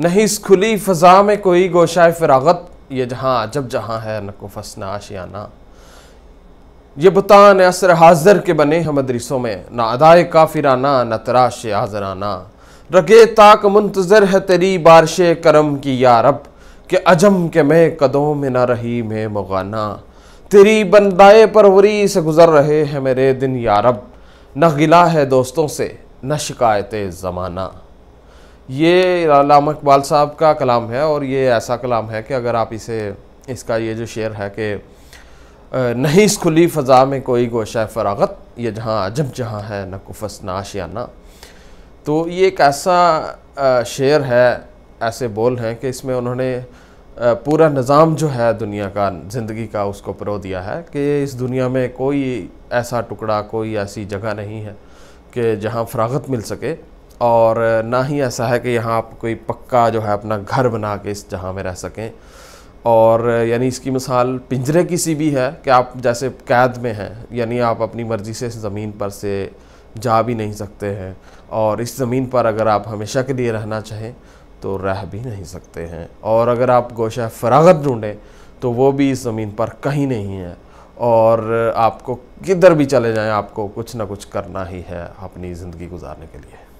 नहीं इस खुली फ़ज़ा में कोई गोशा फ़रागत ये जहाँ जब जहाँ है नको फसना आशियाना ये बुतान असर हाजर के बने हम मदरसों में ना अदाए काफिराना न तराश आजराना रगे ताक मुंतज़र है तेरी बारिश करम की यारब के अजम के मैं कदों में न रही मैं मगाना तेरी बंदाए परवरी से गुज़र रहे हैं मेरे दिन यारब न गिला है दोस्तों से न शिकायत ज़माना ये लामा इकबाल साहब का कलाम है और ये ऐसा कलाम है कि अगर आप इसे इसका ये जो शेर है कि नहीं इस खुली फ़ज़ा में कोई गोशा फरागत ये जहाँ अजब जहाँ है न कुफस ना तो ये एक ऐसा शेर है ऐसे बोल हैं कि इसमें उन्होंने पूरा निज़ाम जो है दुनिया का ज़िंदगी का उसको परो दिया है कि इस दुनिया में कोई ऐसा टुकड़ा कोई ऐसी जगह नहीं है कि जहाँ फरागत मिल सके और ना ही ऐसा है कि यहाँ आप कोई पक्का जो है अपना घर बना के इस जहाँ में रह सकें और यानी इसकी मिसाल पिंजरे की सी भी है कि आप जैसे कैद में हैं यानी आप अपनी मर्ज़ी से ज़मीन पर से जा भी नहीं सकते हैं और इस ज़मीन पर अगर आप हमेशा के लिए रहना चाहें तो रह भी नहीं सकते हैं और अगर आप गोशा फरागत ढूंढें तो वो भी इस ज़मीन पर कहीं नहीं है और आपको किधर भी चले जाएं आपको कुछ ना कुछ करना ही है अपनी ज़िंदगी गुजारने के लिए